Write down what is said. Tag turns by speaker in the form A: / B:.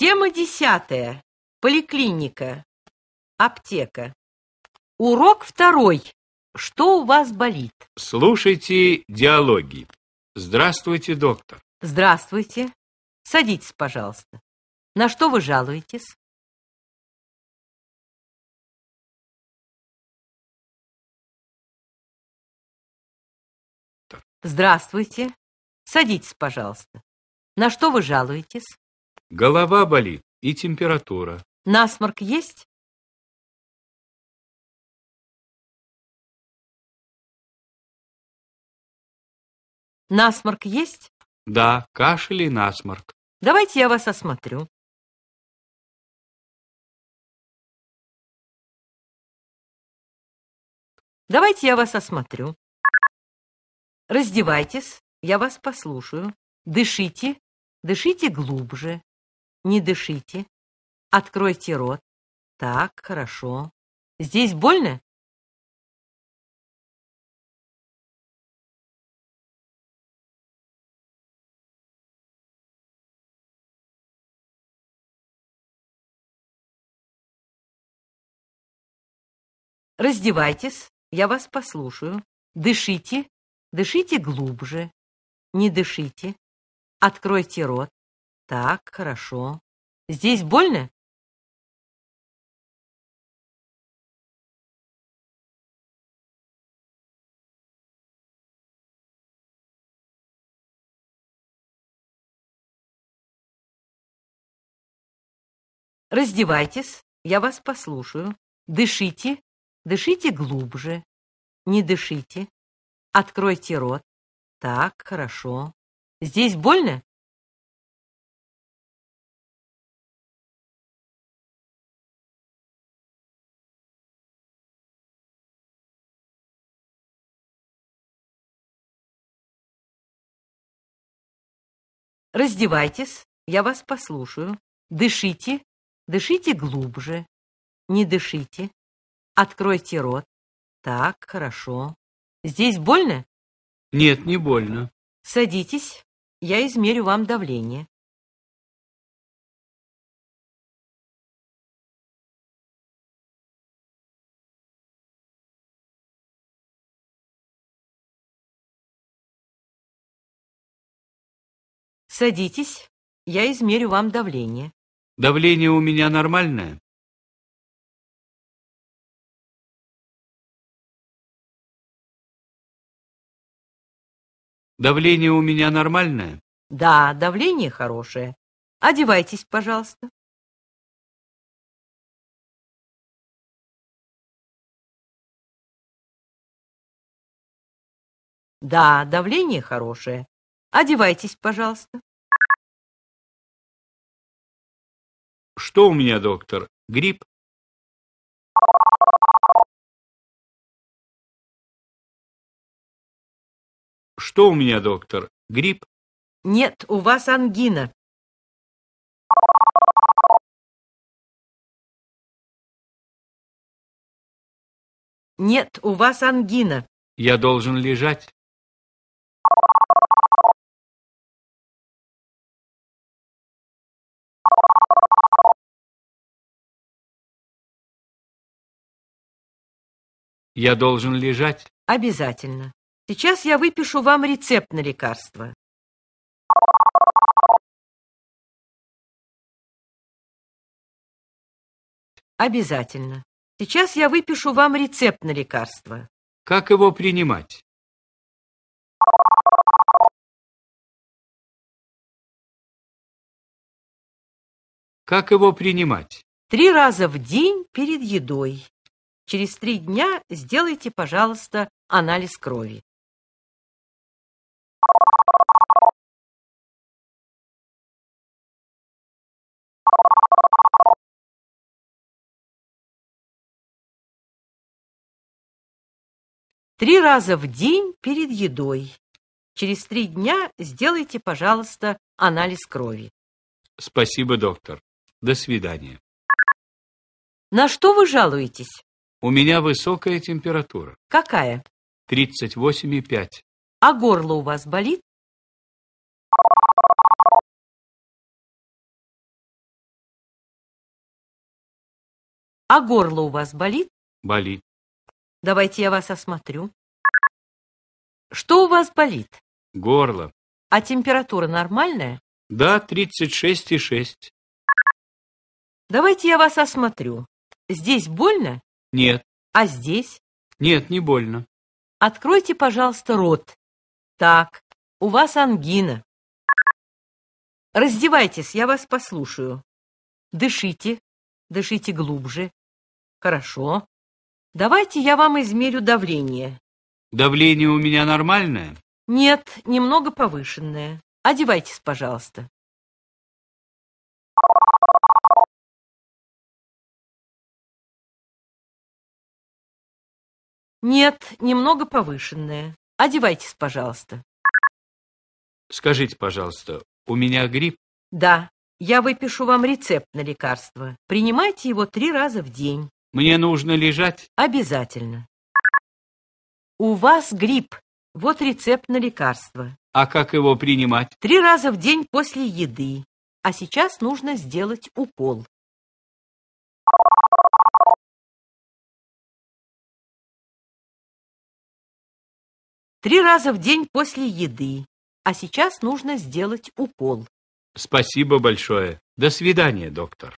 A: Тема десятая. Поликлиника. Аптека. Урок второй. Что
B: у вас болит?
A: Слушайте диалоги. Здравствуйте, доктор. Здравствуйте. Садитесь, пожалуйста. На что вы жалуетесь? Здравствуйте. Садитесь, пожалуйста. На что вы жалуетесь? Голова болит и температура. Насморк есть? Насморк есть? Да, кашель и насморк. Давайте я вас осмотрю. Давайте я вас осмотрю. Раздевайтесь,
B: я вас послушаю. Дышите, дышите глубже.
A: Не дышите. Откройте рот. Так, хорошо. Здесь больно? Раздевайтесь, я вас послушаю. Дышите, дышите глубже. Не дышите. Откройте рот. Так, хорошо. Здесь больно? Раздевайтесь, я вас послушаю. Дышите, дышите глубже. Не дышите. Откройте рот. Так, хорошо. Здесь больно? Раздевайтесь, я вас послушаю.
B: Дышите, дышите глубже. Не дышите. Откройте рот. Так, хорошо. Здесь больно?
A: Нет, не больно. Садитесь, я измерю вам давление. Садитесь, я измерю вам давление. Давление у меня нормальное? Давление у меня нормальное? Да, давление хорошее. Одевайтесь, пожалуйста. Да, давление хорошее. Одевайтесь, пожалуйста. Что у меня, доктор? Грипп? Что у меня, доктор? Грипп? Нет, у вас ангина. Нет, у вас ангина. Я должен лежать. Я должен лежать? Обязательно. Сейчас я выпишу вам рецепт на лекарство. Обязательно. Сейчас я выпишу вам рецепт на лекарство. Как его принимать? Как его принимать? Три раза в день перед едой. Через три дня сделайте, пожалуйста, анализ крови. Три раза в день перед едой.
B: Через три дня сделайте, пожалуйста, анализ крови.
A: Спасибо, доктор. До свидания.
B: На что вы жалуетесь?
A: У меня высокая температура. Какая? 38,5.
B: А горло у вас
A: болит? А горло у вас болит? Болит. Давайте я вас осмотрю. Что у вас болит? Горло.
B: А температура нормальная?
A: Да, 36,6.
B: Давайте я вас осмотрю. Здесь больно? Нет. А здесь?
A: Нет, не больно.
B: Откройте, пожалуйста, рот. Так, у вас ангина. Раздевайтесь, я вас послушаю. Дышите, дышите глубже. Хорошо. Давайте я вам измерю давление.
A: Давление у меня нормальное? Нет, немного повышенное. Одевайтесь, пожалуйста. Нет, немного повышенное. Одевайтесь, пожалуйста. Скажите, пожалуйста, у меня грипп?
B: Да, я выпишу вам рецепт на лекарство. Принимайте его три раза в
A: день. Мне нужно лежать?
B: Обязательно. У вас грипп. Вот рецепт на лекарство.
A: А как его принимать?
B: Три раза в день после еды. А сейчас нужно сделать
A: укол. Три раза в день после еды. А сейчас нужно сделать укол. Спасибо большое. До свидания, доктор.